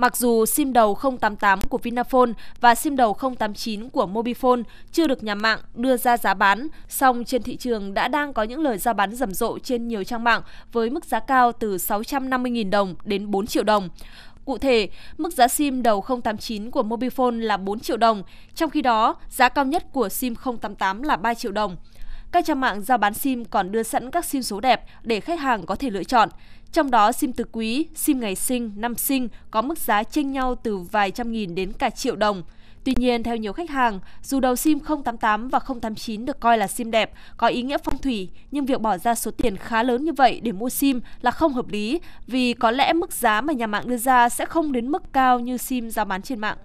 Mặc dù SIM đầu 088 của Vinaphone và SIM đầu 089 của Mobifone chưa được nhà mạng đưa ra giá bán, song trên thị trường đã đang có những lời ra bán rầm rộ trên nhiều trang mạng với mức giá cao từ 650.000 đồng đến 4 triệu đồng. Cụ thể, mức giá SIM đầu 089 của Mobifone là 4 triệu đồng, trong khi đó giá cao nhất của SIM 088 là 3 triệu đồng. Các trang mạng giao bán SIM còn đưa sẵn các SIM số đẹp để khách hàng có thể lựa chọn. Trong đó SIM từ quý, SIM ngày sinh, năm sinh có mức giá chênh nhau từ vài trăm nghìn đến cả triệu đồng. Tuy nhiên, theo nhiều khách hàng, dù đầu SIM 088 và 089 được coi là SIM đẹp, có ý nghĩa phong thủy, nhưng việc bỏ ra số tiền khá lớn như vậy để mua SIM là không hợp lý vì có lẽ mức giá mà nhà mạng đưa ra sẽ không đến mức cao như SIM giao bán trên mạng.